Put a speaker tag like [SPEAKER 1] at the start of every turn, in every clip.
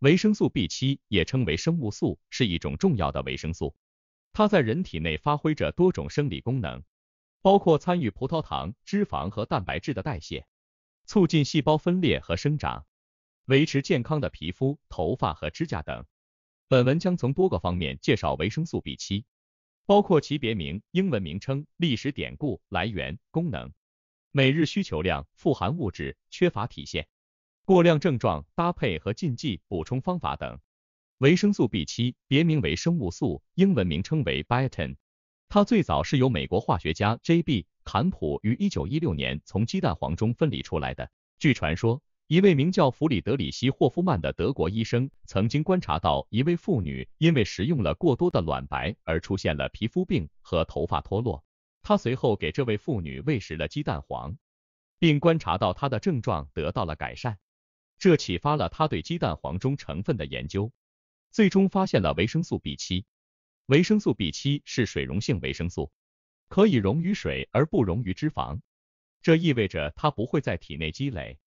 [SPEAKER 1] 维生素 B 七也称为生物素，是一种重要的维生素。它在人体内发挥着多种生理功能，包括参与葡萄糖、脂肪和蛋白质的代谢，促进细胞分裂和生长，维持健康的皮肤、头发和指甲等。本文将从多个方面介绍维生素 B 七，包括其别名、英文名称、历史典故、来源、功能、每日需求量、富含物质、缺乏体现。过量症状、搭配和禁忌、补充方法等。维生素 B 七，别名为生物素，英文名称为 biotin。它最早是由美国化学家 J. B. 坎普于1916年从鸡蛋黄中分离出来的。据传说，一位名叫弗里德里希·霍夫曼的德国医生曾经观察到一位妇女因为食用了过多的卵白而出现了皮肤病和头发脱落。他随后给这位妇女喂食了鸡蛋黄，并观察到她的症状得到了改善。这启发了他对鸡蛋黄中成分的研究，最终发现了维生素 B7。维生素 B7 是水溶性维生素，可以溶于水而不溶于脂肪，这意味着它不会在体内积累，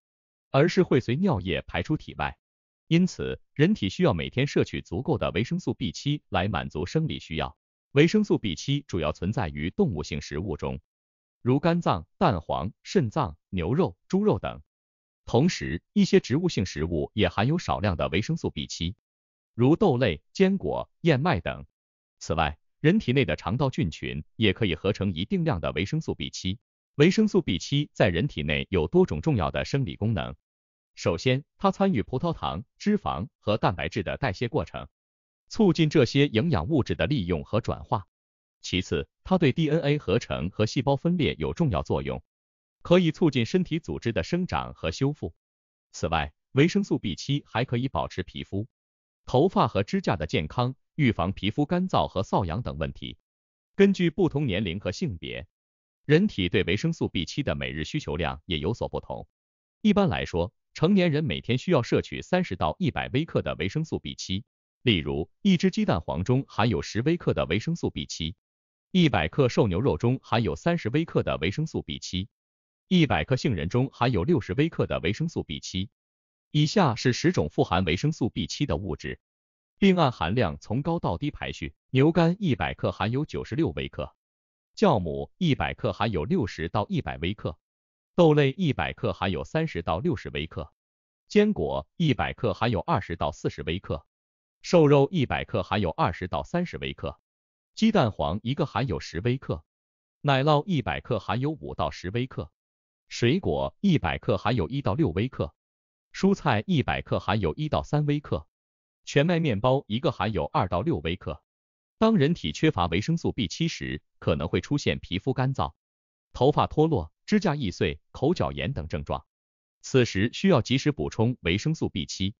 [SPEAKER 1] 而是会随尿液排出体外。因此，人体需要每天摄取足够的维生素 B7 来满足生理需要。维生素 B7 主要存在于动物性食物中，如肝脏、蛋黄、肾脏、牛肉、猪肉等。同时，一些植物性食物也含有少量的维生素 B7，如豆类、坚果、燕麦等。此外，人体内的肠道菌群也可以合成一定量的维生素 B7。维生素 B7 在人体内有多种重要的生理功能。首先，它参与葡萄糖、脂肪和蛋白质的代谢过程，促进这些营养物质的利用和转化。其次，它对 DNA 合成和细胞分裂有重要作用。可以促进身体组织的生长和修复。此外，维生素 B7 还可以保持皮肤、头发和指甲的健康，预防皮肤干燥和瘙痒等问题。根据不同年龄和性别，人体对维生素 B7 的每日需求量也有所不同。一般来说，成年人每天需要摄取三十到一百微克的维生素 B7。例如，一只鸡蛋黄中含有十微克的维生素 B7，一百克瘦牛肉中含有三十微克的维生素 B7。一百克杏仁中含有六十微克的维生素 B 七。以下是十种富含维生素 B 七的物质，并按含量从高到低排序：牛肝一百克含有九十六微克；酵母一百克含有六十到一百微克；豆类一百克含有三十到六十微克；坚果一百克含有二十到四十微克；瘦肉一百克含有二十到三十微克；鸡蛋黄一个含有十微克；奶酪一百克含有五到十微克。水果一百克含有一到六微克，蔬菜一百克含有一到三微克，全麦面包一个含有二到六微克。当人体缺乏维生素 B 七时，可能会出现皮肤干燥、头发脱落、指甲易碎、口角炎等症状。此时需要及时补充维生素 B 七。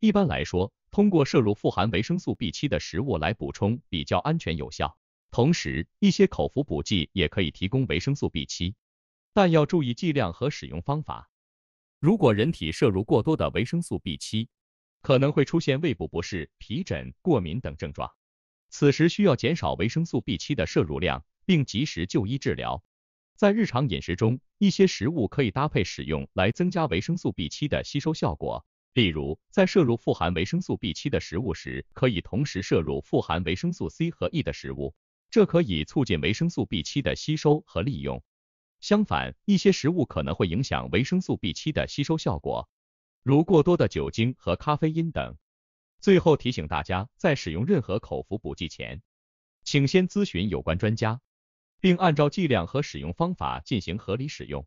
[SPEAKER 1] 一般来说，通过摄入富含维生素 B 七的食物来补充比较安全有效，同时一些口服补剂也可以提供维生素 B 七。但要注意剂量和使用方法。如果人体摄入过多的维生素 B7，可能会出现胃部不适、皮疹、过敏等症状。此时需要减少维生素 B7 的摄入量，并及时就医治疗。在日常饮食中，一些食物可以搭配使用来增加维生素 B7 的吸收效果。例如，在摄入富含维生素 B7 的食物时，可以同时摄入富含维生素 C 和 E 的食物，这可以促进维生素 B7 的吸收和利用。相反，一些食物可能会影响维生素 B7 的吸收效果，如过多的酒精和咖啡因等。最后提醒大家，在使用任何口服补剂前，请先咨询有关专家，并按照剂量和使用方法进行合理使用。